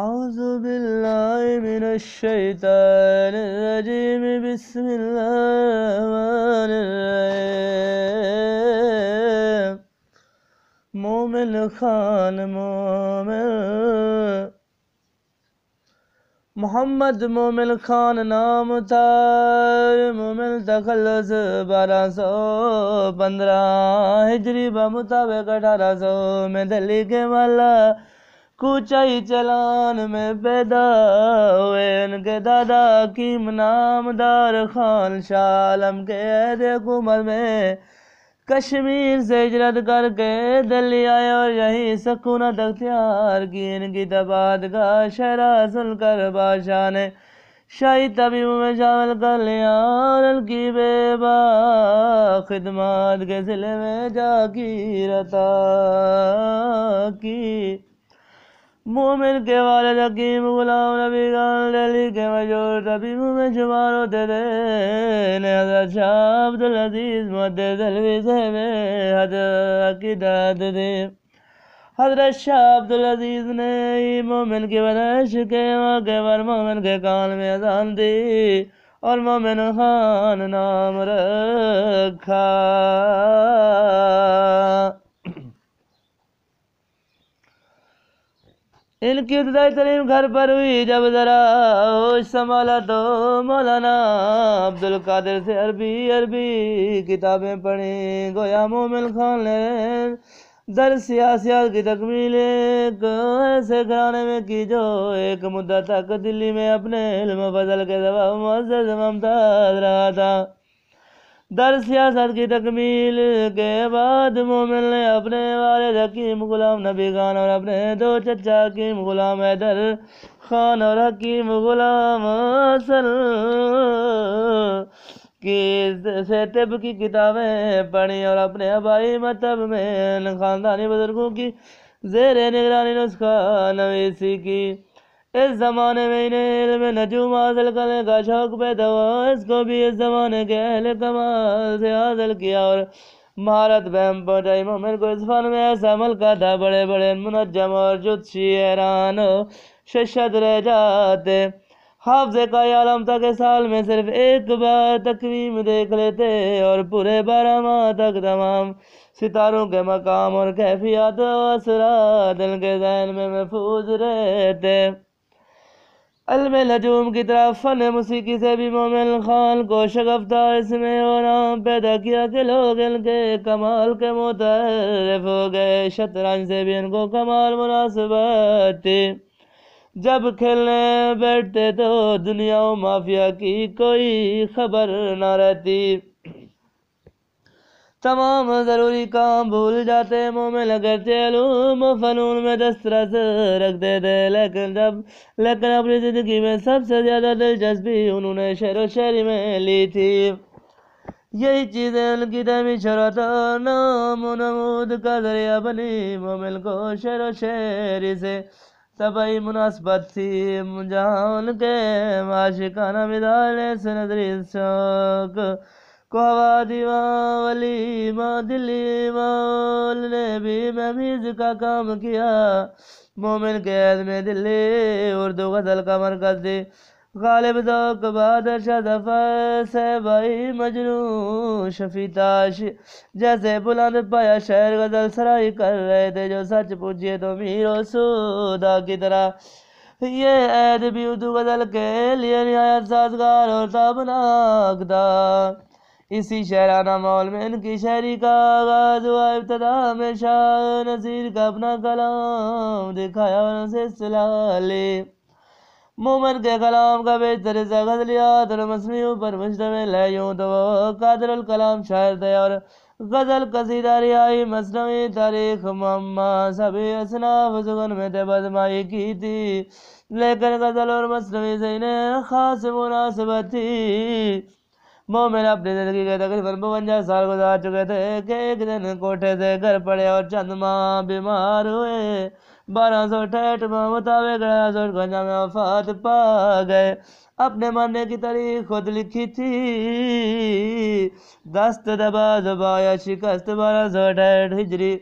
اعوذ باللہ من الشیطان الرجیم بسم اللہ الرحمن الرحیم مومن خان مومن محمد مومن خان نام تھا مومن تخلص بارہ سو پندرہ ہجری بمطابق اٹھارہ سو میں دلی کے مالا کوچائی چلان میں پیدا ہوئے ان کے دادا کیم نامدار خان شاہ عالم کے عید حکومت میں کشمیر سے اجرت کر کے دلی آئے اور یہیں سکونت اختیار کی ان کی دباد کا شہرہ سن کر بادشاہ نے شاہی طبیبوں میں شامل کر لیا اور ان کی بے با خدمات کے ضلع میں جا کی رتا کی مومن کے والد حکیم غلام نبی خان دہلی کے مجور طبیبوں میں شمار ہوتے تھے حضرت شاہ عبد العزیز مدد الوی صاحب حضرت کی داد تھی حضرت شاہ عبد العزیز نے مومن کی ورش کے موقع پر مومن کے کان میں اذان دی اور مومن خان نام رکھا ان کی ابتدائی تعلیم گھر پر ہوئی جب ذرا ہوش سنبھالا تو مولانا عبد القادر سے عربی عربی کتابیں پڑھیں گویا مومن خان نے در سیاسیات کی تکمیل ایک ایسے گھرانے میں کی جو ایک مدت تک دلی میں اپنے علم فضل کے دباؤ معزز ممتاز رہا تھا در سیاست کی تکمیل کے بعد مومن نے اپنے والد حکیم غلام نبی خان اور اپنے دو چچا حکیم غلام حیدر خان اور حکیم غلام حسن کی سے طب کی کتابیں پڑھی اور اپنے آبائی میں خاندانی بزرگوں کی زیر نگرانی نسخہ نویسی کی اس زمانے میں انہیں علم نجوم حاصل کرنے کا شوق پیدا ہوا اس کو بھی اس زمانے کے اہل کمال سے حاصل کیا اور مہارت بہم پہنچائی مومن کو اس فن میں ایسا ملکہ تھا بڑے بڑے منجم اور رہ جاتے حافظ کا عالم تک سال میں صرف ایک بار تقویم دیکھ لیتے اور پورے بارہ ماہ تک تمام ستاروں کے مقام اور کیفیات و اثرات ذہن میں محفوظ رہتے علم نجوم کی طرح فن موسیقی سے بھی مومن خان کو اس میں اور نام پیدا کیا کہ لوگ ان کے کمال کے متعارف ہو گئے شطران سے بھی ان کو کمال مناسبت تھی جب کھیلنے بیٹھتے تو دنیا و مافیا کی کوئی خبر نہ رہتی تمام ضروری کام بھول جاتے میں فنون مومل کرتے رکھتے تھے لیکن جب لیکن اپنی زندگی میں سب سے زیادہ دلچسپی انہوں نے شعر و شعری میں لی تھی یہی چیزیں ان کی شرط نام و نمود کا ذریعہ بنی مومل کو شعر و شعری سے طبعی مناسبت تھی جہاں ان کے معاشقانہ معاشی سے نظری شوق کو دلی مول نے بھی میں کام کیا مومن قید میں دلی اردو غزل کا مرکز دی غالب بھائی مجنو شفی تاش جیسے بلند پایا شہر غزل سرائی کر رہے تھے جو سچ پوچھئے تو میر و سودا کی طرح یہ عید بھی اردو غزل کے لیے نہایت سازگار اور تابناک تھا اسی شہرانہ مول میں ان کی شہری کا آغاز ہوا ابتدا میں شاہ نظیر کا اپنا کلام دکھایا اور اسے سلالے مومن کے کلام کا بہتر سے غزلیات اور مسلموں پر مشتمل ہے یوں تو وہ قادر الکلام شاعر تھے اور غزل قصیدہ ریائی مصنوعی تاریخ معمہ سبھی اصناف سگن میں تھے بدمائی کی تھی لیکن غزل اور مصنوعی سے انہیں خاص مناسبت تھی مومن اپنی زندگی کے تقریباً بونجا سال گزار چکے تھے ایک دن سے گھر پڑے اور چند ماہ بیمار ہوئے بارہ سو اٹھ میں مطابق میں وفات پا گئے اپنے مرنے کی تاریخ خود لکھی تھی دست دبا دبایا شکست بارہ سو ہجری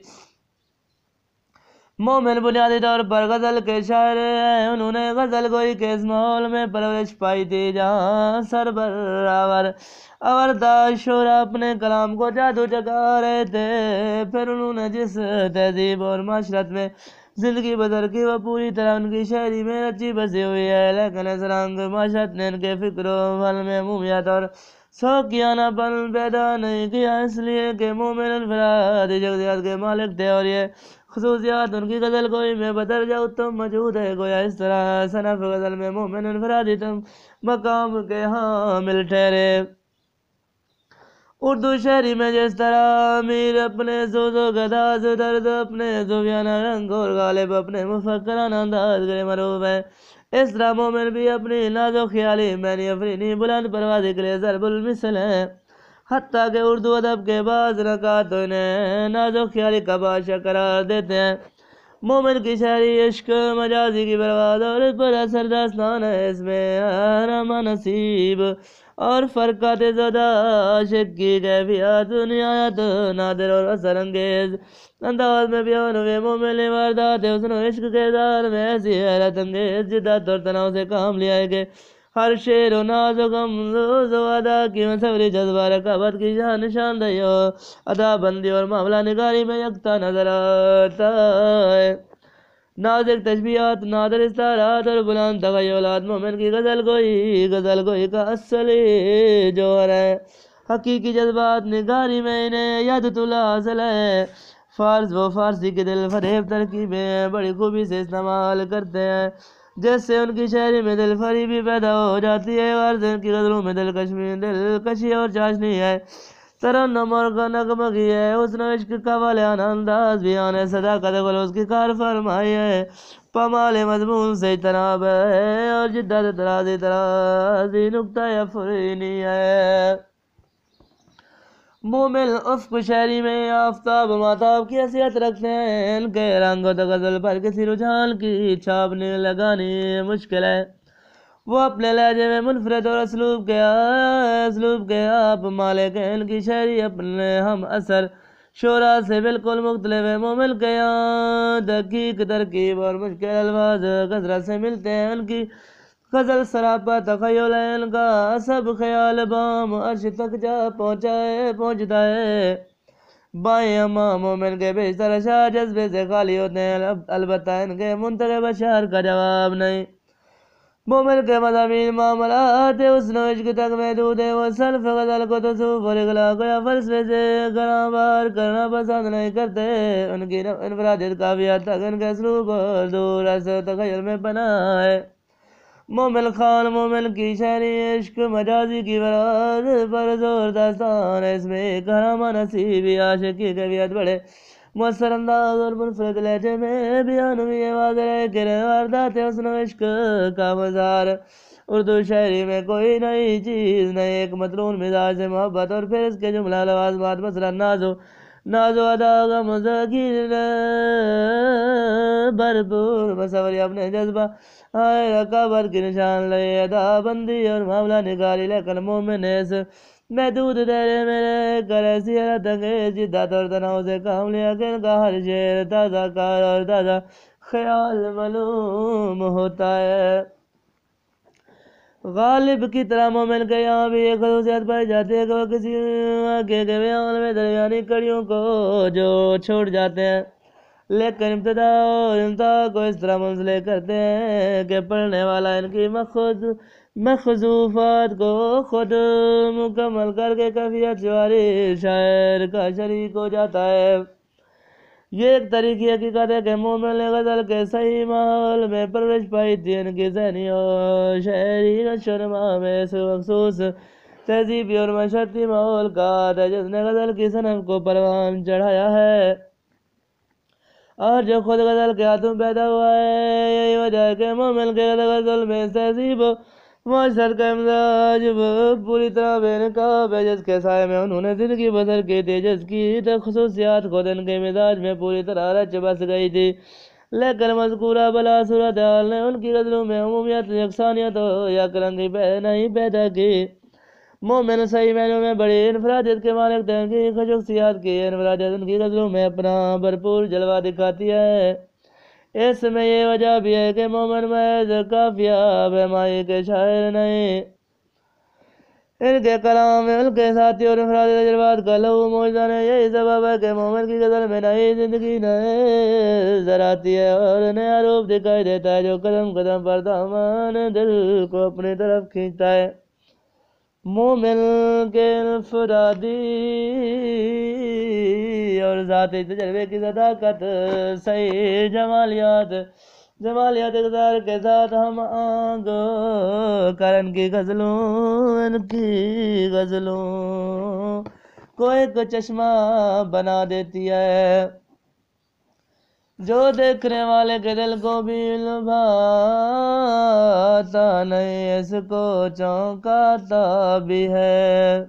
مومن بنیادی طور پر غزل کے شاعر ہیں انہوں نے غزل کوئی کے اس ماحول میں پرورش پائی تھی جہاں آور اب شور اپنے کلام کو جادو جگا رہے تھے پھر انہوں نے جس تہذیب اور معاشرت میں زندگی بدر کی وہ پوری طرح ان کی شاعری میں رچی بسی ہوئی ہے لیکن اس رنگ معاشرت نے ان کے فکر و حل میں مہمیات اور سوکیانہ پل پیدا نہیں کیا اس لیے کہ مومن جگزیات کے مالک تھے اور یہ خصوصیات ان کی غزل کوئی میں بدل جاؤ تم موجود ہے گویا اس طرح صنف غزل میں مومن انفرادی تم مقام کے حامل ٹھہرے اردو شہری میں جس طرح امیر اپنے و گداز درد اپنے رنگ اور غالب اپنے انداز گرے ہے اس طرح مومن بھی اپنی ناز و خیالی میں بلند کے ضرب المثل ہے حتیٰ کہ اردو ادب کے بعض نکات نازو خیالی کا بادشاہ قرار دیتے ہیں مومن کی شہری عشق مجازی کی برباد پر اثر داستان ہے اس میں نصیب اور فرقات زدہ عاشق کی کیفیات تو نادر اور اثر انگیز انداز میں بیان ہوئے مومن واردات حسن و عشق کے دار میں ایسی حیرت انگیز جدہ اور تناؤ سے کام لیا گئے ہر شیر و ناز و غم روز و ادا کیوں سبری جذبہ رکابت کی جہاں نشان دیو ادا بندی اور معاملہ نگاری میں یکتا نظر آتا ہے نازک تشبیہات نادر استارات اور بلان تغیولات مومن کی غزل گوئی غزل گوئی کا اصلی جو رہے حقیقی جذبات نگاری میں انہیں یاد طولہ حاصل ہے فارس وہ فارسی کے دل فریب ترکیبیں بڑی خوبی سے استعمال کرتے ہیں جس سے ان کی شہری میں دل فری بھی پیدا ہو جاتی ہے اور دن کی غزلوں میں دل کشمی دل کشی اور چاشنی ہے ترنمور کا نغمگی ہے اس نے عشق کا والے انداز بھی آنے صدا کدے اس کی کار فرمائی ہے پمال مضمون سے تناب ہے اور جدہ سے ترازی فرینی ہے افق شہری میں آفتاب ماتاب کی حیثیت رکھتے ہیں ان کے رنگ و غزل پر کسی رجحان کی چھاپنے لگانی مشکل ہے وہ اپنے لہجے میں منفرد اور اسلوب کے اسلوب کے آپ مالک ان کی شاعری اپنے ہم اثر شعرا سے بالکل مختلف ہے مومل دقیق ترکیب اور مشکل الفاظ کثرت سے ملتے ہیں ان کی غزل سراپا تخیل ان کا سب خیال بام عرش تک جا پہنچائے ہے بائیں اماں مومن کے بیشتر شاہ جذبے سے خالی ہوتے ہیں البتہ ان کے منتر بشار کا جواب نہیں مومن کے مضامین معاملات اس نوش کی تک میں دودے وہ صرف غزل کو تصوف اور اقلاق یا فلس میں سے گرام بار کرنا پسند نہیں کرتے ان کی انفرادیت کافیات تک ان کے سلوک اور دور اثر تخیل میں بنا ہے مومل خان مومل کی شہر عشق مجازی کی براد پر زور دستان اس میں کرامہ نصیبی عاشق کی قویت بڑے مؤثر انداز اور منفرد لہجے میں ہوئی ہے واضح ہے کہ واردات حسن و عشق کا مزار اردو شاعری میں کوئی نئی چیز نئے ایک مطلون مزاج سے محبت اور پھر اس کے جملہ لوازمات مثلا نازو نازو ادا کا مذاکر بھرپور مصوری اپنے جذبہ آئے رکاور کی نشان لئے ادا بندی اور معاملہ نکالی لیکن مومن ایسے محدود تیرے میرے کر ایسی حرات انگیز جدا طور تناؤں سے کام لیا کہ ان کا ہر شیر تازہ کار اور تازہ خیال ملوم ہوتا ہے غالب کی طرح مومن کے یہاں بھی ایک خصوصیت پر جاتے ہیں کہ وہ کسی کے بیان میں درمیانی کڑیوں کو جو چھوڑ جاتے ہیں لیکن ابتدا انتہا کو اس طرح منزلے کرتے ہیں کہ پڑھنے والا ان کی مخض مخضوفات کو خود مکمل کر کے کافی عشواری شاعر کا شریک ہو جاتا ہے یہ ایک طریقی حقیقت ہے کہ مومن نے غزل کے صحیح ماحول میں پرورش پائی تھی ان کی ذہنی اور شہری شاعری میں تہذیبی اور مشرقی ماحول کا ہے جس نے غزل کی صنف کو پروان چڑھایا ہے اور جو خود غزل کے ہاتھوں پیدا ہوا ہے یہی وجہ ہے کہ مومن کے غزل میں تہذیب معاشر کا امزاج پوری طرح بے نقاب ہے جس کے سائے میں انہوں نے زندگی بسر کی تھی جس کی تو خصوصیات خود ان کے مزاج میں پوری طرح رچ بس گئی تھی لیکن مذکورہ بلا صورتحال نے ان کی غزلوں میں عمومیت یکسانیت ہو کرنگی پہ نہیں پیدا کی مومن صحیح مینو میں بڑی انفرادیت کے مالک مالکیات کی انفرادیت ان کی غزلوں میں اپنا بھرپور جلوہ دکھاتی ہے اس میں یہ وجہ بھی ہے کہ مومن محض کے شاعر نہیں ان کے کلام ان کے ساتھی اور انفرادی کا لہو نے یہی سبب ہے کہ مومن کی غزل میں نئی زندگی نئے ہے اور نیا روپ دکھائی دیتا ہے جو قدم قدم پر دامان دل کو اپنی طرف کھینچتا ہے منہ مل کے الفرادی اور ذاتی تجربے کی صداقت صحیح جمالیات جمالیات اقدار کے ساتھ ہم آنگ کرن کی غزلوں ان کی غزلوں کو ایک کو چشمہ بنا دیتی ہے جو دیکھنے والے کے دل کو بھی نہیں اس کو چونکاتا بھی ہے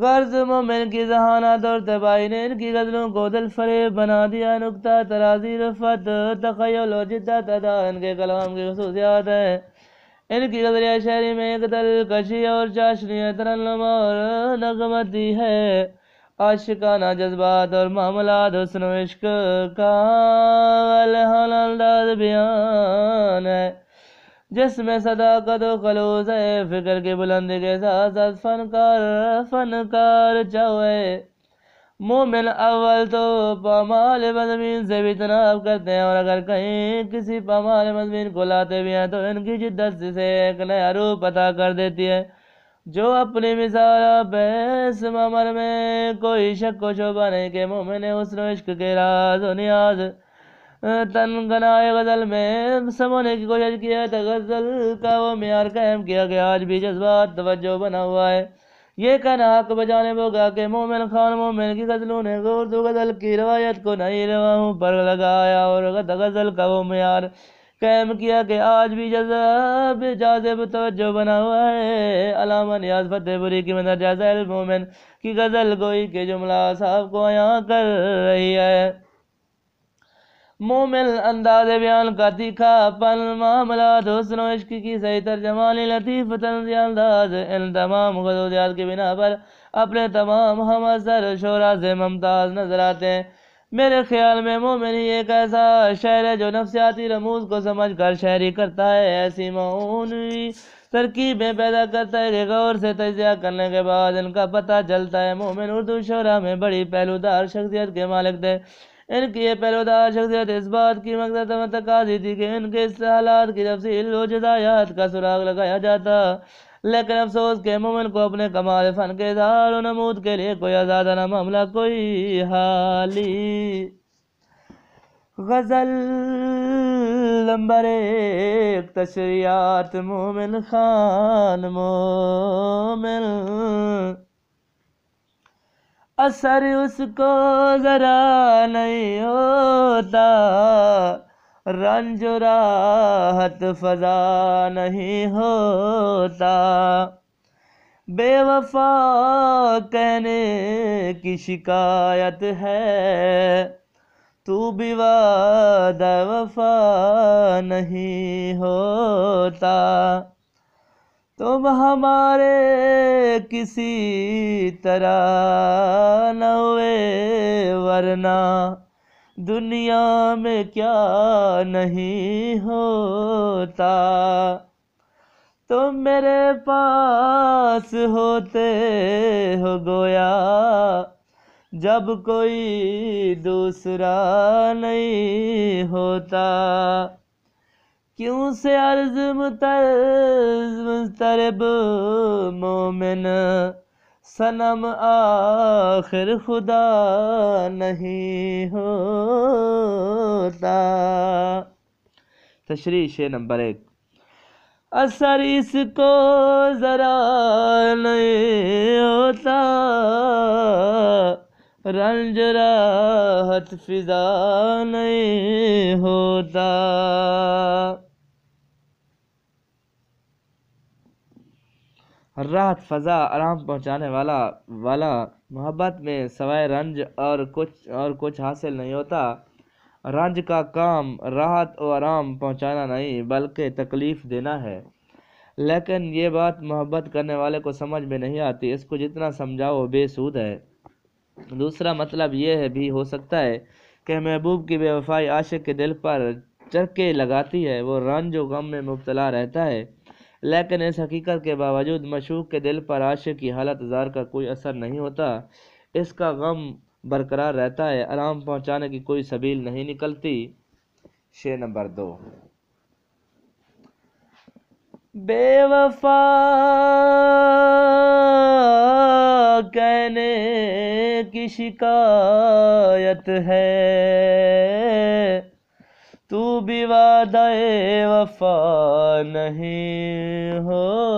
غرض مومن کی ذہانت اور تباہی نے ان کی غزلوں کو دل فریب بنا دیا نکتہ ترازی رفت تخیل و تدا ان کے کلام کی خصوصیات ہیں ان کی غزلیہ شہری میں ایک دل کشی اور چاشنی ترنم اور نغمتی ہے عاشقانہ جذبات اور معاملات حسن عشق کا بیان ہے جس میں صداقت و خلوص ہے فکر کی بلندی کے ساتھ ساتھ فنکار فنکار چوے مومن اول تو پامال مضمین سے بھی تناب کرتے ہیں اور اگر کہیں کسی پامال مضمین کو لاتے بھی ہیں تو ان کی جدت سے ایک نیا روپ عطا کر دیتی ہے جو اپنی میں کوئی شک و مومن حسن و عشق کے راز و نیاز تن گنائے غزل میں سمونے کی کوشش کیا تھا غزل کا وہ معیار قائم کیا کہ آج بھی جذبات توجہ بنا ہوا ہے یہ کہنا حق بجانے بوگا کہ مومن خان مومن کی غزلوں نے غور تو غزل کی روایت کو نہیں پر لگایا اور غزل کا وہ معیار قیم کیا کہ آج بھی جذب جاذب توجہ بنا ہوا ہے علامہ نیاز فتح بری کی مندر جیسا المومن کی غزل گوئی کے جملہ صاحب کو آیا کر رہی ہے مومن انداز بیان کا تیکھا پن معاملات حسن و عشق کی صحیح ترجمانی لطیف تنزی انداز ان تمام غزوزیات کی بنا پر اپنے تمام ہم اثر شورا سے ممتاز نظر آتے ہیں میرے خیال میں مومن ہی ایک ایسا شہر ہے جو نفسیاتی رموز کو سمجھ کر شاعری کرتا ہے ایسی معونی ترکیبیں پیدا کرتا ہے کہ غور سے تجزیہ کرنے کے بعد ان کا پتہ چلتا ہے مومن اردو شعرا میں بڑی پہلو دار شخصیت کے مالک تھے ان کی یہ پہلو دار شخصیت اس بات کی مقصد متقاضی تھی کہ ان کے اس حالات کی تفصیل و جدایات کا سراغ لگایا جاتا لیکن افسوس کے مومن کو اپنے کمال فن کے دار و نمود کے لیے کوئی نہ معاملہ کوئی حالی غزل نمبر ایک تشریعات مومن خان مومن اثر اس کو ذرا نہیں ہوتا رنج راحت فضا نہیں ہوتا بے وفا کہنے کی شکایت ہے تو بھی وعدہ وفا نہیں ہوتا تم ہمارے کسی طرح نہ ہوئے ورنہ دنیا میں کیا نہیں ہوتا تم میرے پاس ہوتے ہو گویا جب کوئی دوسرا نہیں ہوتا کیوں سے عرض مت مسترب مومن سنم آخر خدا نہیں ہوتا تشریح شے نمبر ایک اثر اس کو ذرا نہیں ہوتا رنج راحت فضا نہیں ہوتا راحت فضا آرام پہنچانے والا والا محبت میں سوائے رنج اور کچھ اور کچھ حاصل نہیں ہوتا رنج کا کام راحت و آرام پہنچانا نہیں بلکہ تکلیف دینا ہے لیکن یہ بات محبت کرنے والے کو سمجھ میں نہیں آتی اس کو جتنا سمجھاؤ بے سود ہے دوسرا مطلب یہ ہے بھی ہو سکتا ہے کہ محبوب کی بے وفائی عاشق کے دل پر چرکے لگاتی ہے وہ رنج و غم میں مبتلا رہتا ہے لیکن اس حقیقت کے باوجود مشوق کے دل پر عاشق کی حالت زار کا کوئی اثر نہیں ہوتا اس کا غم برقرار رہتا ہے آرام پہنچانے کی کوئی سبیل نہیں نکلتی شے نمبر دو بے وفا کہنے کی شکایت ہے تو بھی وعدہ وفا نہیں ہوتا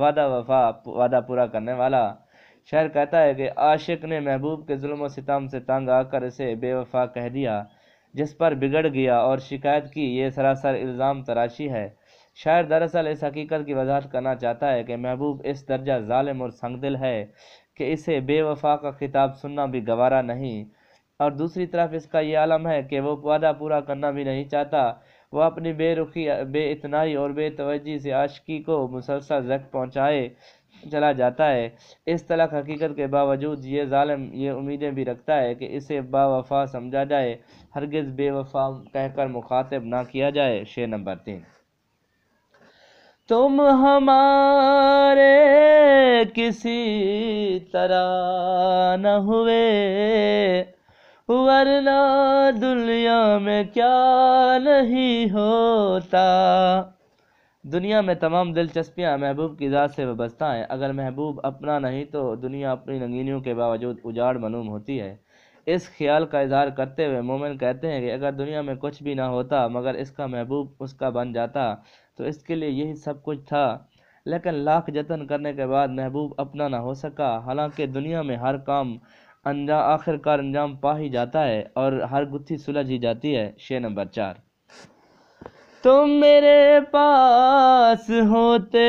وعدہ وفا وعدہ پورا کرنے والا شاعر کہتا ہے کہ عاشق نے محبوب کے ظلم و ستم سے تنگ آ کر اسے بے وفا کہہ دیا جس پر بگڑ گیا اور شکایت کی یہ سراسر الزام تراشی ہے شاعر دراصل اس حقیقت کی وضاحت کرنا چاہتا ہے کہ محبوب اس درجہ ظالم اور سنگ دل ہے کہ اسے بے وفا کا خطاب سننا بھی گوارا نہیں اور دوسری طرف اس کا یہ عالم ہے کہ وہ وعدہ پورا کرنا بھی نہیں چاہتا وہ اپنی بے رخی بے اتنائی اور بے توجہ سے عاشقی کو مسلسل زخ پہنچائے چلا جاتا ہے اس طلاق حقیقت کے باوجود یہ ظالم یہ امیدیں بھی رکھتا ہے کہ اسے با وفا سمجھا جائے ہرگز بے وفا کہہ کر مخاطب نہ کیا جائے شے نمبر تین تم ہمارے کسی طرح نہ ہوئے ورنہ دنیا میں کیا نہیں ہوتا دنیا میں تمام دلچسپیاں محبوب کی ذات سے وابستہ ہیں اگر محبوب اپنا نہیں تو دنیا اپنی رنگینیوں کے باوجود اجاڑ منوم ہوتی ہے اس خیال کا اظہار کرتے ہوئے مومن کہتے ہیں کہ اگر دنیا میں کچھ بھی نہ ہوتا مگر اس کا محبوب اس کا بن جاتا تو اس کے لیے یہی سب کچھ تھا لیکن لاکھ جتن کرنے کے بعد محبوب اپنا نہ ہو سکا حالانکہ دنیا میں ہر کام انجا آخر کار انجام پا ہی جاتا ہے اور ہر گتھی سلجھ ہی جاتی ہے شے نمبر چار تم میرے پاس ہوتے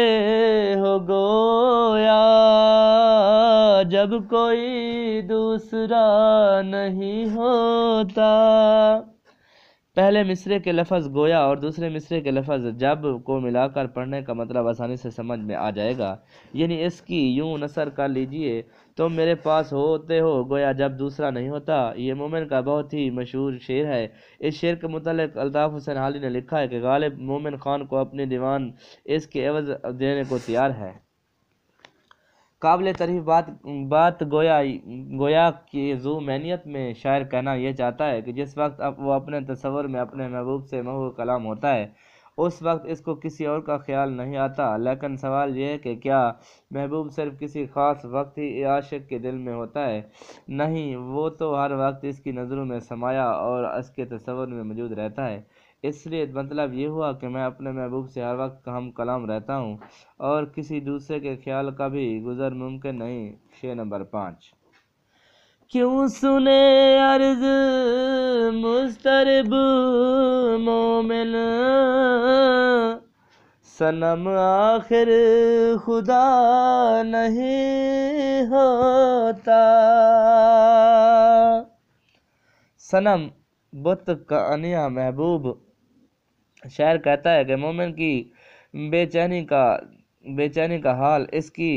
ہو گویا جب کوئی دوسرا نہیں ہوتا پہلے مصرے کے لفظ گویا اور دوسرے مصرے کے لفظ جب کو ملا کر پڑھنے کا مطلب آسانی سے سمجھ میں آ جائے گا یعنی اس کی یوں نثر کر لیجئے تم میرے پاس ہوتے ہو گویا جب دوسرا نہیں ہوتا یہ مومن کا بہت ہی مشہور شعر ہے اس شعر کے متعلق الطاف حسین حالی نے لکھا ہے کہ غالب مومن خان کو اپنی دیوان اس کے عوض دینے کو تیار ہے قابل تریف بات بات گویا گویا کی مینیت میں شاعر کہنا یہ چاہتا ہے کہ جس وقت اب وہ اپنے تصور میں اپنے محبوب سے محو کلام ہوتا ہے اس وقت اس کو کسی اور کا خیال نہیں آتا لیکن سوال یہ ہے کہ کیا محبوب صرف کسی خاص وقت ہی عاشق کے دل میں ہوتا ہے نہیں وہ تو ہر وقت اس کی نظروں میں سمایا اور اس کے تصور میں موجود رہتا ہے اس لیے مطلب یہ ہوا کہ میں اپنے محبوب سے ہر وقت ہم کلام رہتا ہوں اور کسی دوسرے کے خیال کا بھی گزر ممکن نہیں شے نمبر پانچ کیوں سنے عرض مسترب مومن سنم آخر خدا نہیں ہوتا سنم بت کا انیا محبوب شاعر کہتا ہے کہ مومن کی بے چینی کا بے چینی کا حال اس کی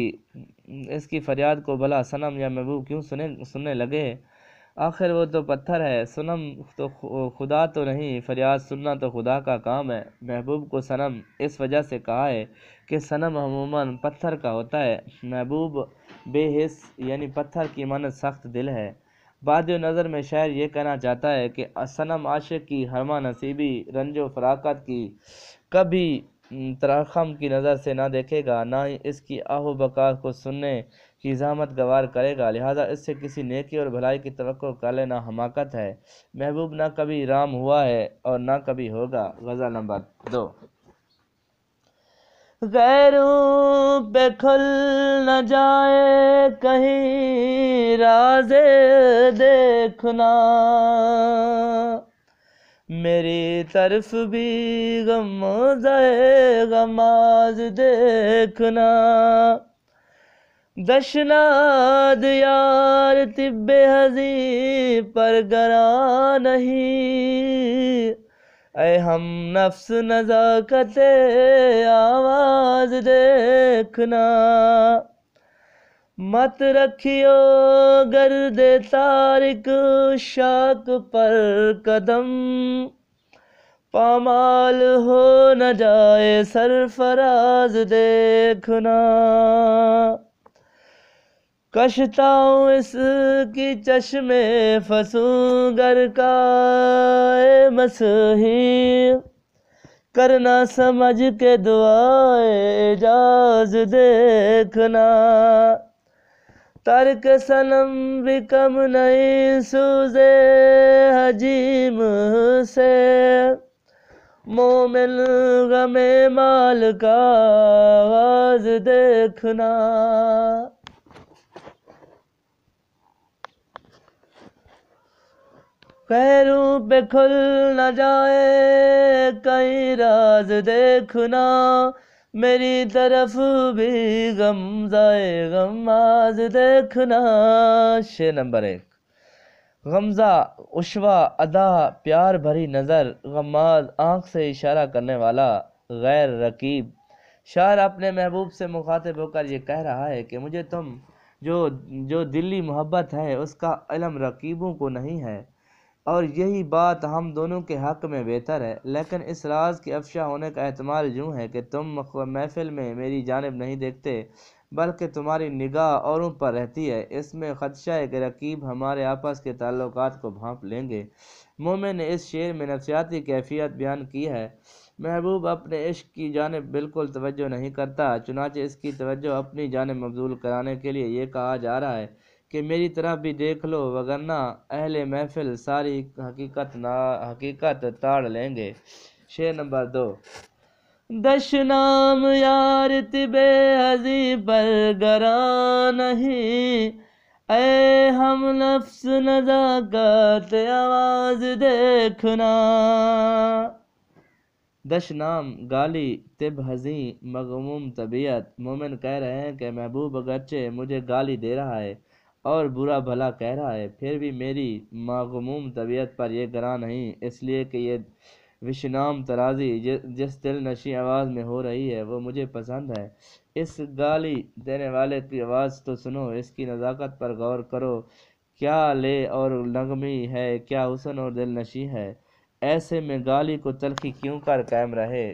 اس کی فریاد کو بھلا صنم یا محبوب کیوں سنے سننے لگے آخر وہ تو پتھر ہے سنم تو خدا تو نہیں فریاد سننا تو خدا کا کام ہے محبوب کو صنم اس وجہ سے کہا ہے کہ صنم عموماً پتھر کا ہوتا ہے محبوب بے حص یعنی پتھر کی مانت سخت دل ہے بعد نظر میں شاعر یہ کہنا چاہتا ہے کہ صنم عاشق کی حرمہ نصیبی رنج و فراقت کی کبھی تراخم کی نظر سے نہ دیکھے گا نہ ہی اس کی آہو بکار کو سننے کی زحمت گوار کرے گا لہذا اس سے کسی نیکی اور بھلائی کی توقع کر لینا حماقت ہے محبوب نہ کبھی رام ہوا ہے اور نہ کبھی ہوگا غزل نمبر دو غیروں پہ کھل نہ جائے کہیں راز دیکھنا میری طرف بھی غم و غماز غم آز دیکھنا دشناد یار طب حضی پر گرا نہیں اے ہم نفس نزاکت آواز دیکھنا مت رکھیو گرد تارک شاک پر قدم پامال ہو نہ جائے سرفراز دیکھنا اس کی چشم فسوں کا کا مسحی کرنا سمجھ کے دعائے اجاز دیکھنا ترک سنم بھی کم نئی سوزے حجیم سے مومن غم مال کا آواز دیکھنا خیروں پہ کھل نہ جائے کئی راز دیکھنا میری طرف بھی غم غمزائے غم آز دیکھنا شے نمبر ایک غمزہ اشوا ادا پیار بھری نظر غماز آنکھ سے اشارہ کرنے والا غیر رقیب شاعر اپنے محبوب سے مخاطب ہو کر یہ کہہ رہا ہے کہ مجھے تم جو جو دلی محبت ہے اس کا علم رقیبوں کو نہیں ہے اور یہی بات ہم دونوں کے حق میں بہتر ہے لیکن اس راز کے افشا ہونے کا احتمال یوں ہے کہ تم محفل میں میری جانب نہیں دیکھتے بلکہ تمہاری نگاہ اوروں پر رہتی ہے اس میں خدشہ ہے کہ رقیب ہمارے آپس کے تعلقات کو بھانپ لیں گے مومن نے اس شعر میں نفسیاتی کیفیت بیان کی ہے محبوب اپنے عشق کی جانب بالکل توجہ نہیں کرتا چنانچہ اس کی توجہ اپنی جانب مبذول کرانے کے لیے یہ کہا جا رہا ہے کہ میری طرح بھی دیکھ لو وگرنہ اہل محفل ساری حقیقت حقیقت تاڑ لیں گے شیر نمبر دو دش نام یار پر گران نہیں اے ہم نفس آواز دیکھنا دش نام گالی طب حضی مغموم طبیعت مومن کہہ رہے ہیں کہ محبوب اگرچہ مجھے گالی دے رہا ہے اور برا بھلا کہہ رہا ہے پھر بھی میری مغموم طبیعت پر یہ گرا نہیں اس لیے کہ یہ وشنام ترازی جس دل نشیں آواز میں ہو رہی ہے وہ مجھے پسند ہے اس گالی دینے والے کی آواز تو سنو اس کی نزاکت پر غور کرو کیا لے اور نغمی ہے کیا حسن اور دل نشی ہے ایسے میں گالی کو تلخی کیوں کر قائم رہے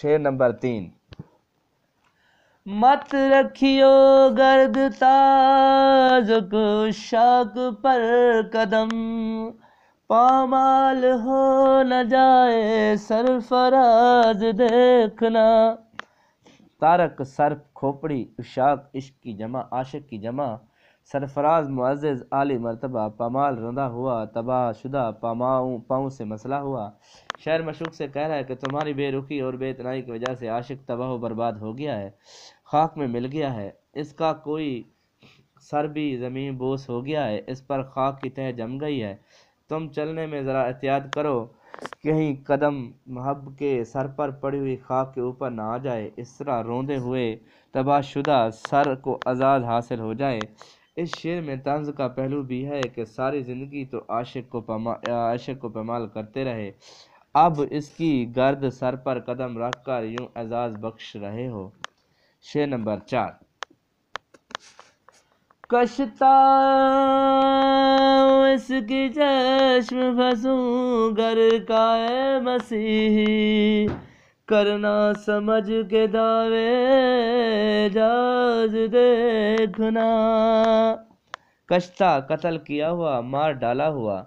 شعر نمبر تین مت رکھیو گرد تاز کو شاک پر قدم پامال ہو نہ جائے سرفراز دیکھنا تارک سرف کھوپڑی شاک عشق کی جمع عاشق کی جمع سرفراز معزز عالی مرتبہ پامال رندہ ہوا تباہ شدہ پاؤں سے مسئلہ ہوا شہر مشوق سے کہہ رہا ہے کہ تمہاری بے رخی اور بے اتنائی کی وجہ سے عاشق تباہ و برباد ہو گیا ہے خاک میں مل گیا ہے اس کا کوئی سر بھی زمین بوس ہو گیا ہے اس پر خاک کی تہ جم گئی ہے تم چلنے میں ذرا احتیاط کرو کہیں قدم محب کے سر پر پڑی ہوئی خاک کے اوپر نہ آ جائے اس طرح روندے ہوئے تباہ شدہ سر کو ازاد حاصل ہو جائے اس شعر میں طنز کا پہلو بھی ہے کہ ساری زندگی تو عاشق کو پما عاشق کو پمال کرتے رہے اب اس کی گرد سر پر قدم رکھ کر یوں اعزاز بخش رہے ہو شعر نمبر چار کشتا اس کی چشم پھنسوں گر کا اے مسیحی کرنا سمجھ کے دعوے دیکھنا کشتہ قتل کیا ہوا مار ڈالا ہوا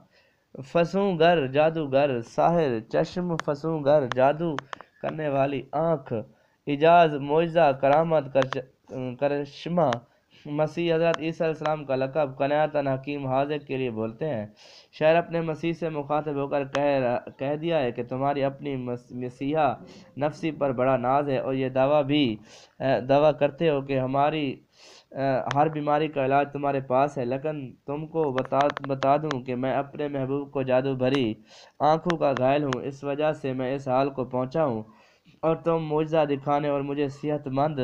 فسوں گر جادوگر ساحر چشم فسوں گر جادو کرنے والی آنکھ اجاز معجزہ کرامت کرشمہ مسیح حضرت عیسیٰ علیہ السلام کا لقب کنیاتن حکیم حاضر کے لیے بولتے ہیں شہر اپنے مسیح سے مخاطب ہو کر کہہ کہہ دیا ہے کہ تمہاری اپنی مسیحا نفسی پر بڑا ناز ہے اور یہ دعویٰ بھی دعویٰ کرتے ہو کہ ہماری ہر بیماری کا علاج تمہارے پاس ہے لیکن تم کو بتا بتا دوں کہ میں اپنے محبوب کو جادو بھری آنکھوں کا گھائل ہوں اس وجہ سے میں اس حال کو پہنچا ہوں اور تم معجزہ دکھانے اور مجھے صحت مند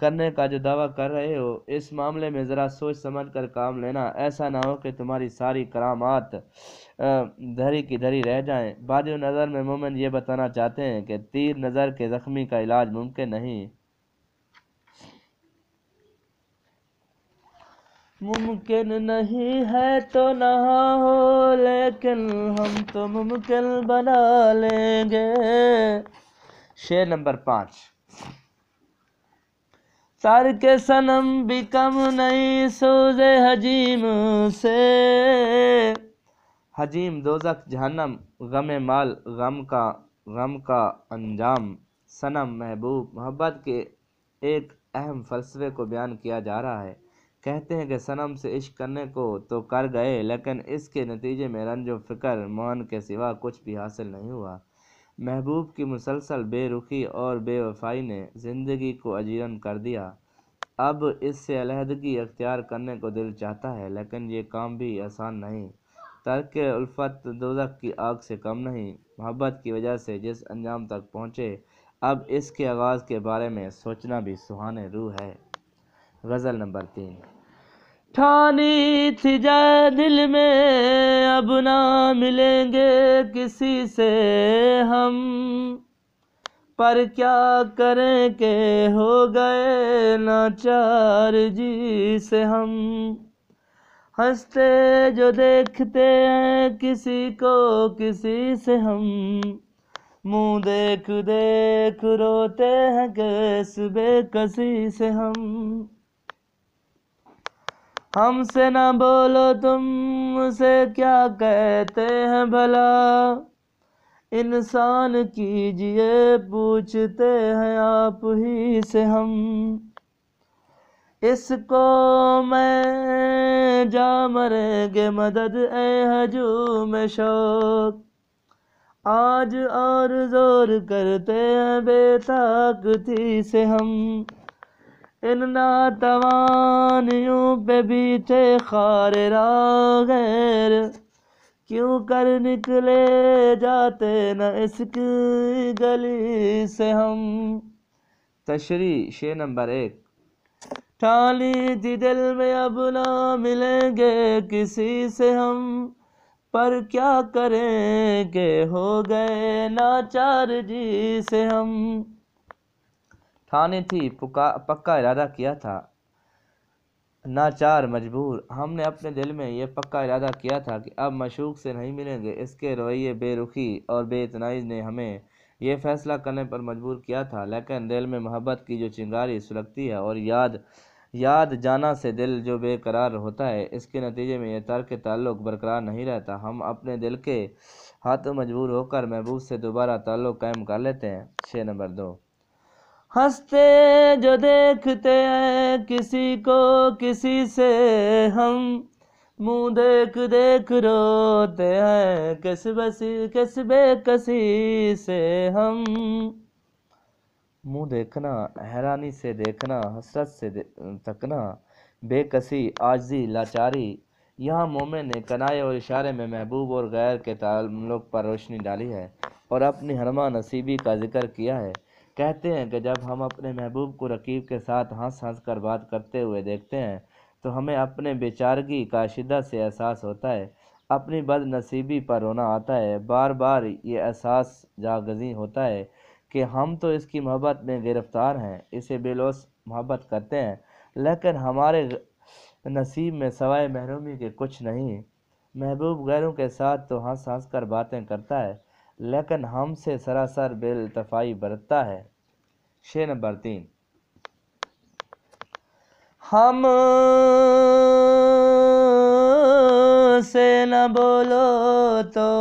کرنے کا جو دعویٰ کر رہے ہو اس معاملے میں ذرا سوچ سمجھ کر کام لینا ایسا نہ ہو کہ تمہاری ساری کرامات دھری کی دھری رہ جائیں بعد نظر میں مومن یہ بتانا چاہتے ہیں کہ تیر نظر کے زخمی کا علاج ممکن نہیں ممکن نہیں ہے تو نہ ہو لیکن ہم تو ممکن بنا لیں گے شعر نمبر پانچ ترک بھی کم نہیں سوز حجیم سے حجیم دوزک جہنم غم مال غم کا غم کا انجام سنم محبوب محبت کے ایک اہم فلسفے کو بیان کیا جا رہا ہے کہتے ہیں کہ صنم سے عشق کرنے کو تو کر گئے لیکن اس کے نتیجے میں رنج و فکر مون کے سوا کچھ بھی حاصل نہیں ہوا محبوب کی مسلسل بے رخی اور بے وفائی نے زندگی کو اجیرن کر دیا اب اس سے علیحدگی اختیار کرنے کو دل چاہتا ہے لیکن یہ کام بھی آسان نہیں ترک الفت کی آگ سے کم نہیں محبت کی وجہ سے جس انجام تک پہنچے اب اس کے آغاز کے بارے میں سوچنا بھی سہانے روح ہے غزل نمبر تین ٹھانی تھی جائے دل میں اب نہ ملیں گے کسی سے ہم پر کیا کریں کہ ہو گئے ناچار جی سے ہم ہنستے جو دیکھتے ہیں کسی کو کسی سے ہم منہ دیکھ دیکھ روتے ہیں کہ صبح کسی سے ہم ہم سے نہ بولو تم سے کیا کہتے ہیں بھلا انسان کیجئے پوچھتے ہیں آپ ہی سے ہم اس کو میں جا مرے گے مدد اے ہجوم شوق آج اور زور کرتے ہیں بے تاک سے ہم ان ناتوانیوں پہ بیچے خار را غیر کیوں کر نکلے جاتے نہ اس کی گلی سے ہم تشریح شے نمبر ایک ٹھالی جی دل میں اب نہ ملیں گے کسی سے ہم پر کیا کریں کہ ہو گئے ناچار جی سے ہم آنی تھی پکا ارادہ کیا تھا ناچار مجبور ہم نے اپنے دل میں یہ پکا ارادہ کیا تھا کہ اب مشوق سے نہیں ملیں گے اس کے رویے بے رخی اور بے اتنائی نے ہمیں یہ فیصلہ کرنے پر مجبور کیا تھا لیکن دل میں محبت کی جو چنگاری سلگتی ہے اور یاد یاد جانا سے دل جو بے قرار ہوتا ہے اس کے نتیجے میں یہ ترک تعلق برقرار نہیں رہتا ہم اپنے دل کے ہاتھوں مجبور ہو کر محبوب سے دوبارہ تعلق قائم کر لیتے ہیں چھ نمبر دو ہنستے جو دیکھتے ہیں کسی کو کسی سے ہم منہ دیکھ دیکھ روتے ہیں کس بسی کس بے کسی سے ہم منہ دیکھنا حیرانی سے دیکھنا حسرت سے تکنا بے کسی آجزی لاچاری یہاں مومن نے کنائے اور اشارے میں محبوب اور غیر کے تعلق پر روشنی ڈالی ہے اور اپنی حرمہ نصیبی کا ذکر کیا ہے کہتے ہیں کہ جب ہم اپنے محبوب کو رقیب کے ساتھ ہنس ہنس کر بات کرتے ہوئے دیکھتے ہیں تو ہمیں اپنے بیچارگی کا شدہ سے احساس ہوتا ہے اپنی بد نصیبی پر رونا آتا ہے بار بار یہ احساس جاگزی ہوتا ہے کہ ہم تو اس کی محبت میں گرفتار ہیں اسے بے لوس محبت کرتے ہیں لیکن ہمارے نصیب میں سوائے محرومی کے کچھ نہیں محبوب غیروں کے ساتھ تو ہنس ہنس کر باتیں کرتا ہے لیکن ہم سے سراسر بےتفاعی برتتا ہے شے نمبر تین ہم سے نہ بولو تو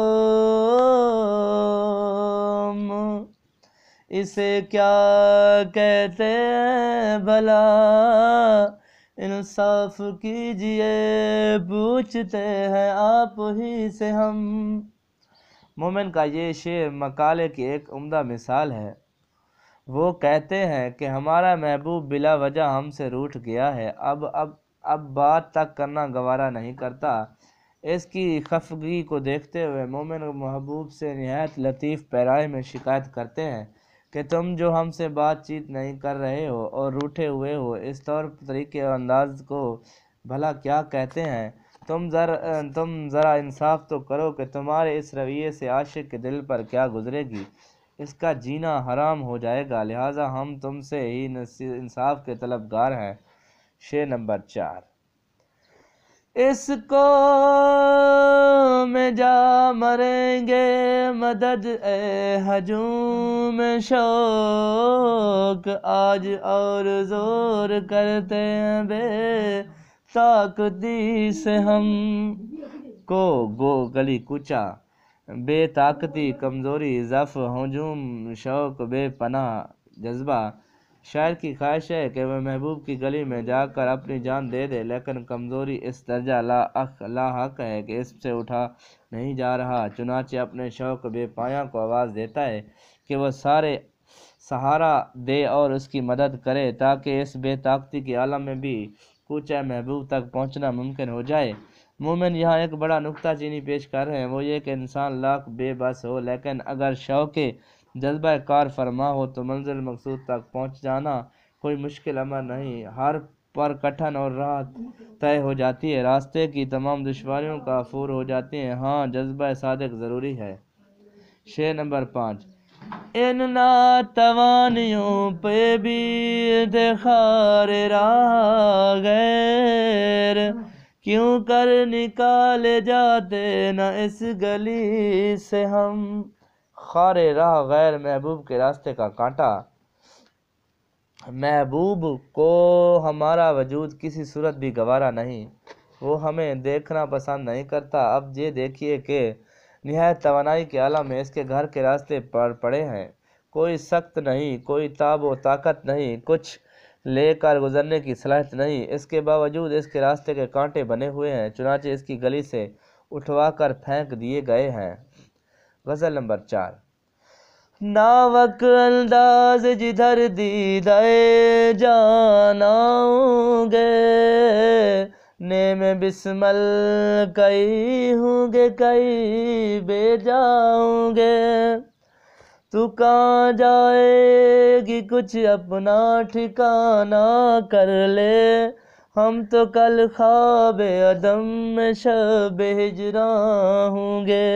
اسے کیا کہتے ہیں بھلا انصاف کیجئے پوچھتے ہیں آپ ہی سے ہم مومن کا یہ شعر مقالے کی ایک عمدہ مثال ہے وہ کہتے ہیں کہ ہمارا محبوب بلا وجہ ہم سے روٹ گیا ہے اب اب اب بات تک کرنا گوارا نہیں کرتا اس کی خفگی کو دیکھتے ہوئے مومن محبوب سے نہایت لطیف پیرائے میں شکایت کرتے ہیں کہ تم جو ہم سے بات چیت نہیں کر رہے ہو اور روٹھے ہوئے ہو اس طور طریقے اور انداز کو بھلا کیا کہتے ہیں تم ذرا تم ذرا انصاف تو کرو کہ تمہارے اس رویے سے عاشق کے دل پر کیا گزرے گی اس کا جینا حرام ہو جائے گا لہٰذا ہم تم سے ہی انصاف کے طلب گار ہیں شے نمبر چار اس کو میں جا مریں گے مدد اے ہجوم شوق آج اور زور کرتے ہیں بے طاقتی سے ہم کو گو گلی کوچا بے طاقتی کمزوری ضعف ہجوم شوق بے پناہ جذبہ شاعر کی خواہش ہے کہ وہ محبوب کی گلی میں جا کر اپنی جان دے دے لیکن کمزوری اس درجہ لا اخ لا حق ہے کہ اس سے اٹھا نہیں جا رہا چنانچہ اپنے شوق بے پایا کو آواز دیتا ہے کہ وہ سارے سہارا دے اور اس کی مدد کرے تاکہ اس بے طاقتی کے عالم میں بھی کوچہ محبوب تک پہنچنا ممکن ہو جائے مومن یہاں ایک بڑا نکتہ چینی پیش کر رہے ہیں وہ یہ کہ انسان لاکھ بے بس ہو لیکن اگر شوق جذبہ کار فرما ہو تو منزل مقصود تک پہنچ جانا کوئی مشکل عمر نہیں ہر پر کٹھن اور راہ طے ہو جاتی ہے راستے کی تمام دشواریوں کا فور ہو جاتے ہیں ہاں جذبہ صادق ضروری ہے چھ نمبر پانچ ان ناتوانیوں پہ بھی دخار غیر کیوں کر نکالے جاتے نہ اس گلی سے ہم خار راہ غیر محبوب کے راستے کا کانٹا محبوب کو ہمارا وجود کسی صورت بھی گوارا نہیں وہ ہمیں دیکھنا پسند نہیں کرتا اب یہ دیکھیے کہ نہایت توانائی کے عالم میں اس کے گھر کے راستے پر پڑے ہیں کوئی سخت نہیں کوئی تاب و طاقت نہیں کچھ لے کر گزرنے کی صلاحیت نہیں اس کے باوجود اس کے راستے کے کانٹے بنے ہوئے ہیں چنانچہ اس کی گلی سے اٹھوا کر پھینک دیے گئے ہیں غزل نمبر چار ناوک انداز جدھر جاناؤں گے نیم میں بسمل کئی ہوں گے کئی بے جاؤں گے تو کہاں جائے گی کچھ اپنا ٹھکانہ کر لے ہم تو کل خواب عدم ہجران ہوں گے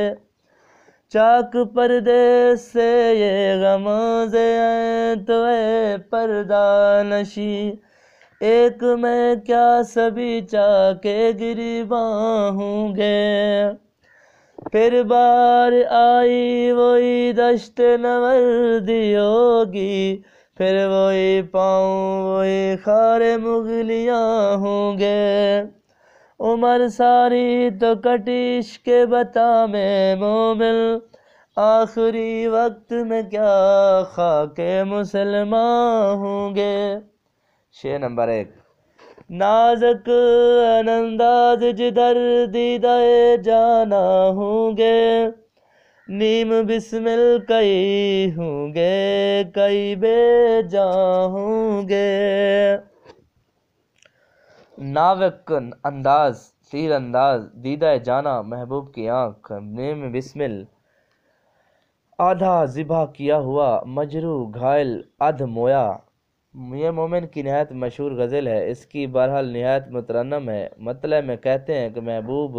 چاک پردیس سے یہ تو اے پردہ نشی ایک میں کیا سبھی چاہ کے گریباں ہوں گے پھر بار آئی وہی دشت نوردی ہوگی پھر وہی پاؤں وہی خار مغلیاں ہوں گے عمر ساری تو کٹیش کے بتا میں مومل آخری وقت میں کیا خاک مسلمان ہوں گے چھ نمبر ایک نازک انداز جدھر دیدائے جانا ہوں گے نیم بسمل کئی ہوں گے کئی بے جا ہوں گے ناوک انداز تیر انداز دیدہ جانا محبوب کی آنکھ نیم بسمل آدھا ذبح کیا ہوا مجرو گھائل ادھ مویا یہ مومن کی نہایت مشہور غزل ہے اس کی بہرحال نہایت مترنم ہے مطلع میں کہتے ہیں کہ محبوب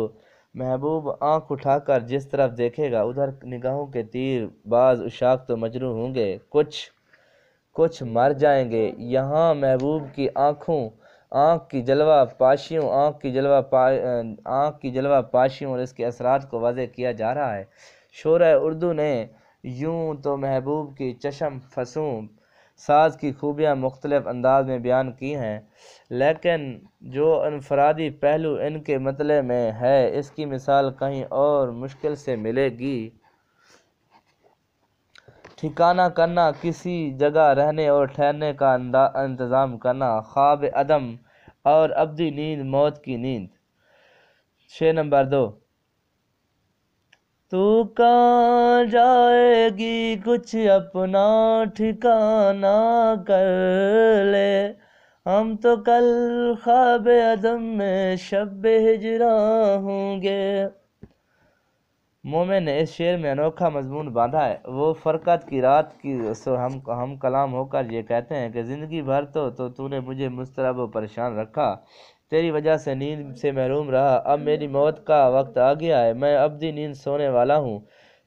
محبوب آنکھ اٹھا کر جس طرف دیکھے گا ادھر نگاہوں کے تیر بعض اشاک تو مجروع ہوں گے کچھ کچھ مر جائیں گے یہاں محبوب کی آنکھوں آنکھ کی جلوہ پاشیوں آنکھ کی جلوہ آنکھ کی جلوہ پاشیوں اور اس کے اثرات کو واضح کیا جا رہا ہے شور اردو نے یوں تو محبوب کی چشم پھنسوں ساز کی خوبیاں مختلف انداز میں بیان کی ہیں لیکن جو انفرادی پہلو ان کے مطلع میں ہے اس کی مثال کہیں اور مشکل سے ملے گی ٹھکانہ کرنا کسی جگہ رہنے اور ٹھہرنے کا انتظام کرنا خواب عدم اور ابدی نیند موت کی نیند چھ نمبر دو تو کہاں جائے گی کچھ اپنا ٹھکانہ کر لے ہم تو کل خواب عدم میں شب ہجراں ہوں گے مومن نے اس شعر میں انوکھا مضمون باندھا ہے وہ فرقت کی رات کی سو ہم کلام ہو کر یہ کہتے ہیں کہ زندگی بھر تو تو نے مجھے مسترب و پریشان رکھا تیری وجہ سے نیند سے محروم رہا اب میری موت کا وقت آ گیا ہے میں اب نیند سونے والا ہوں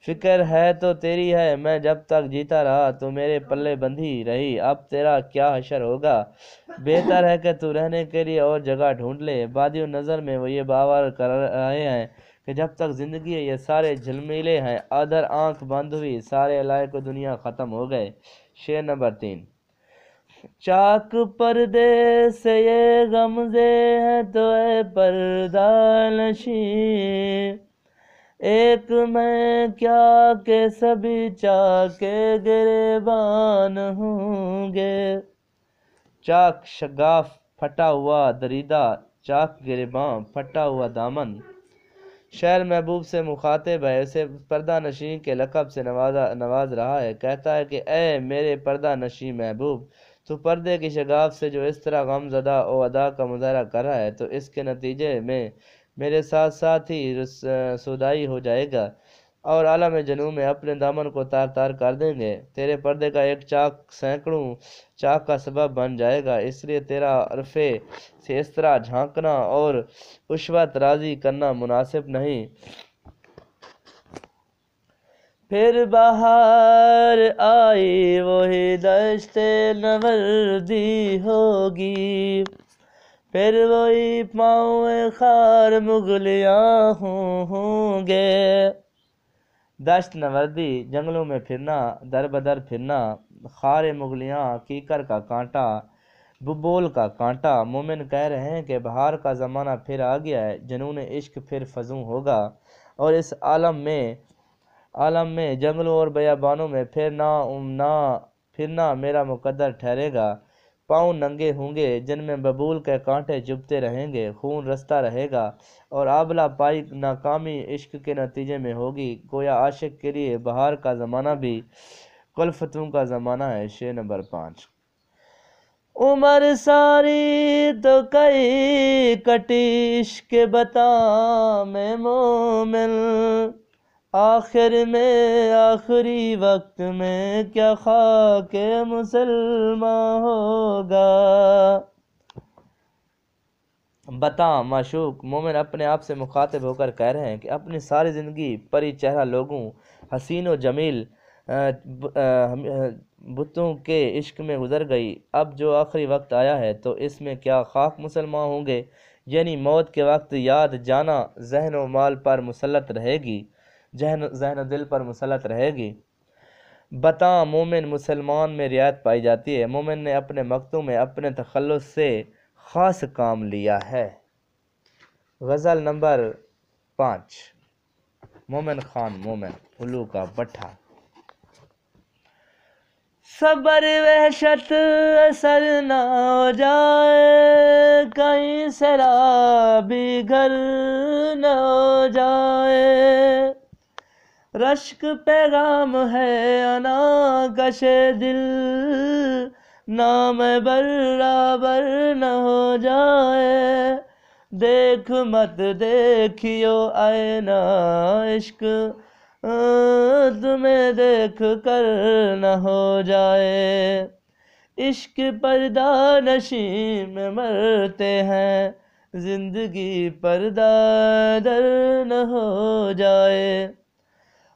فکر ہے تو تیری ہے میں جب تک جیتا رہا تو میرے پلے بندھی رہی اب تیرا کیا حشر ہوگا بہتر ہے کہ تو رہنے کے لیے اور جگہ ڈھونڈ لے بادی نظر میں وہ یہ باور کر رہے ہیں کہ جب تک زندگی ہے یہ سارے جھلمیلے ہیں ادھر آنکھ بند ہوئی سارے علاقے کو دنیا ختم ہو گئے شعر نمبر تین چاک پردے سے یہ غمزے ہیں تو اے پردہ نشیں ایک میں کیا کہ سبھی چاک ہوں گے چاک شگاف پھٹا ہوا دریدہ چاک گرباں پھٹا ہوا دامن شہر محبوب سے مخاطب ہے اسے پردہ نشین کے لقب سے نوازا نواز رہا ہے کہتا ہے کہ اے میرے پردہ نشین محبوب تو پردے کی شگاف سے جو اس طرح غم زدہ و ادا کا مظاہرہ کر رہا ہے تو اس کے نتیجے میں میرے ساتھ ساتھ ہی سودائی ہو جائے گا اور عالم جنوب میں اپنے دامن کو تار تار کر دیں گے تیرے پردے کا ایک چاک سینکڑوں چاک کا سبب بن جائے گا اس لیے تیرا عرفے سے اس طرح جھانکنا اور عشوت راضی کرنا مناسب نہیں پھر بہار آئی وہی دشت نوردی ہوگی پھر وہی پاؤں خار مغلیاں ہوں ہوں گے دشت نوردی جنگلوں میں پھرنا در بدر پھرنا خار مغلیاں کیکر کا کانٹا ببول کا کانٹا مومن کہہ رہے ہیں کہ بہار کا زمانہ پھر آ گیا ہے جنون عشق پھر فضوں ہوگا اور اس عالم میں عالم میں جنگلوں اور بیابانوں میں میں پھرنا امنا پھرنا میرا مقدر ٹھہرے گا پاؤں ننگے ہوں گے جن میں ببول کے کانٹے جبتے رہیں گے خون رستہ رہے گا اور آبلا پائی ناکامی عشق کے نتیجے میں ہوگی گویا عاشق کے لیے بہار کا زمانہ بھی کلفتوں کا زمانہ ہے شے نمبر پانچ عمر ساری تو کئی کٹیش کے بتا میں مومن آخر میں آخری وقت میں کیا خاک مسلمہ ہوگا بتا معشوق مومن اپنے آپ سے مخاطب ہو کر کہہ رہے ہیں کہ اپنی ساری زندگی پری چہرہ لوگوں حسین و جمیل بتوں کے عشق میں گزر گئی اب جو آخری وقت آیا ہے تو اس میں کیا خاک مسلمہ ہوں گے یعنی موت کے وقت یاد جانا ذہن و مال پر مسلط رہے گی ذہن و ذہن دل پر مسلط رہے گی بتا مومن مسلمان میں رعایت پائی جاتی ہے مومن نے اپنے مکتوں میں اپنے تخلص سے خاص کام لیا ہے غزل نمبر پانچ مومن خان مومن الو کا بٹھا صبر وحشت اثر نہ ہو جائے کہیں سرابی گھر نہ ہو جائے رشک پیغام ہے انا کش دل نام برابر نہ ہو جائے دیکھ مت دیکھیو آئے نا عشق تمہیں دیکھ کر نہ ہو جائے عشق پردہ میں مرتے ہیں زندگی پردہ در نہ ہو جائے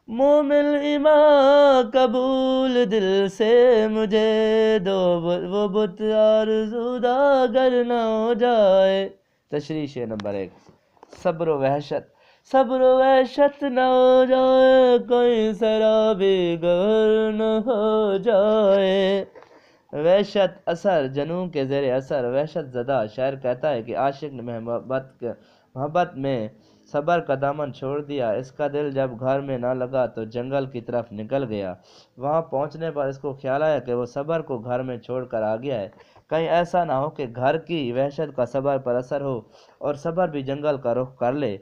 مومل ملی قبول دل سے مجھے دو وہ بت گر نہ ہو جائے تشریح تشریش نمبر ایک صبر وحشت صبر وحشت نہ ہو جائے کوئی سرابی گر نہ ہو جائے وحشت اثر جنوں کے زیر اثر وحشت زدہ شاعر کہتا ہے کہ عاشق محبت محبت میں صبر کا دامن چھوڑ دیا اس کا دل جب گھر میں نہ لگا تو جنگل کی طرف نکل گیا وہاں پہنچنے پر اس کو خیال آیا کہ وہ صبر کو گھر میں چھوڑ کر آ گیا ہے کہیں ایسا نہ ہو کہ گھر کی وحشت کا صبر پر اثر ہو اور صبر بھی جنگل کا رخ کر لے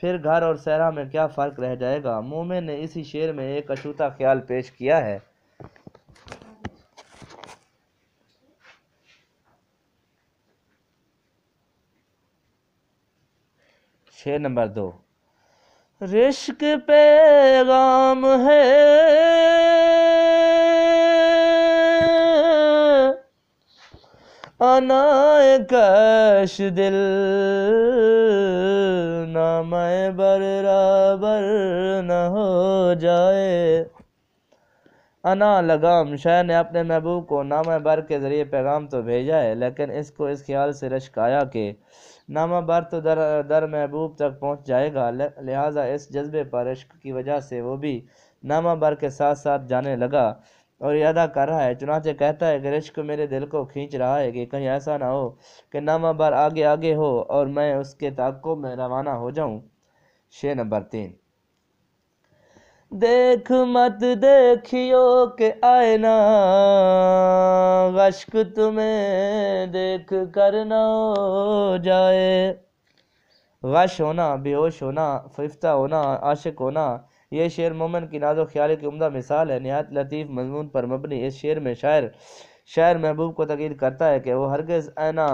پھر گھر اور صحرا میں کیا فرق رہ جائے گا مومن نے اسی شعر میں ایک اچھوتا خیال پیش کیا ہے چھ نمبر دو رشک پیغام ہے آنا کش دل نام نہ ہو جائے انا لگام شاہ نے اپنے محبوب کو نام بر کے ذریعے پیغام تو بھیجا ہے لیکن اس کو اس خیال سے رشک آیا کہ نامہ بر تو در در محبوب تک پہنچ جائے گا لہٰذا اس جذبے پر عشق کی وجہ سے وہ بھی نامہ بر کے ساتھ ساتھ جانے لگا اور ادا کر رہا ہے چنانچہ کہتا ہے کہ عشق میرے دل کو کھینچ رہا ہے کہ کہیں ایسا نہ ہو کہ نامہ بر آگے آگے ہو اور میں اس کے تعقب میں روانہ ہو جاؤں چھ نمبر تین دیکھ مت دیکھیو کہ آئینہ غشق تمہیں دیکھ کر نہ ہو جائے غش ہونا بے ہوش ہونا ففتہ ہونا عاشق ہونا یہ شعر مومن کی ناز و خیالی کی عمدہ مثال ہے نہایت لطیف مضمون پر مبنی اس شعر میں شاعر شاعر محبوب کو تقیل کرتا ہے کہ وہ ہرگز آئنا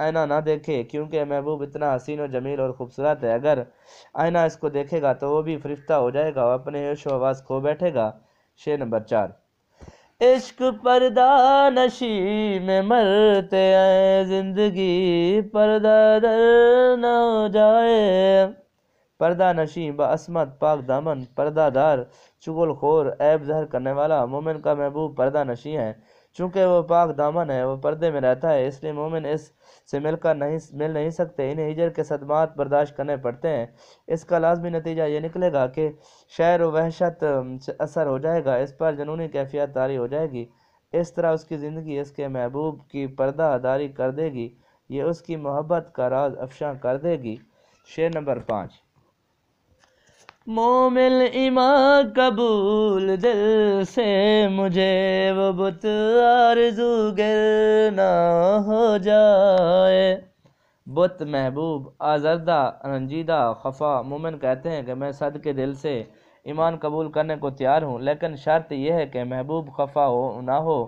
آئینہ نہ دیکھے کیونکہ محبوب اتنا حسین و جمیل اور خوبصورت ہے اگر آئینہ اس کو دیکھے گا تو وہ بھی فرفتہ ہو جائے گا اور اپنے و آواز کھو بیٹھے گا چھ نمبر چار عشق پردہ نشی میں مرتے آئے زندگی پردہ در نہ ہو جائے پردہ نشی بسمت پاک دامن پردہ دار چغل خور عیب زہر کرنے والا مومن کا محبوب پردہ نشی ہے چونکہ وہ پاک دامن ہے وہ پردے میں رہتا ہے اس لیے مومن اس سے مل کر نہیں مل نہیں سکتے انہیں ہجر کے صدمات برداشت کرنے پڑتے ہیں اس کا لازمی نتیجہ یہ نکلے گا کہ شعر و وحشت اثر ہو جائے گا اس پر جنونی کیفیت طاری ہو جائے گی اس طرح اس کی زندگی اس کے محبوب کی پردہ داری کر دے گی یہ اس کی محبت کا راز افشاں کر دے گی شیر نمبر پانچ مومل اماں قبول دل سے مجھے وہ بت آرزو گر نہ ہو جائے بت محبوب آزردہ انجیدہ خفا مومن کہتے ہیں کہ میں صد کے دل سے ایمان قبول کرنے کو تیار ہوں لیکن شرط یہ ہے کہ محبوب خفا ہو نہ ہو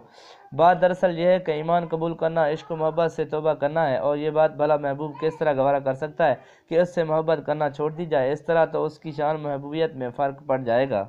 بات دراصل یہ ہے کہ ایمان قبول کرنا عشق و محبت سے توبہ کرنا ہے اور یہ بات بھلا محبوب کس طرح گوارہ کر سکتا ہے کہ اس سے محبت کرنا چھوڑ دی جائے اس طرح تو اس کی شان محبوبیت میں فرق پڑ جائے گا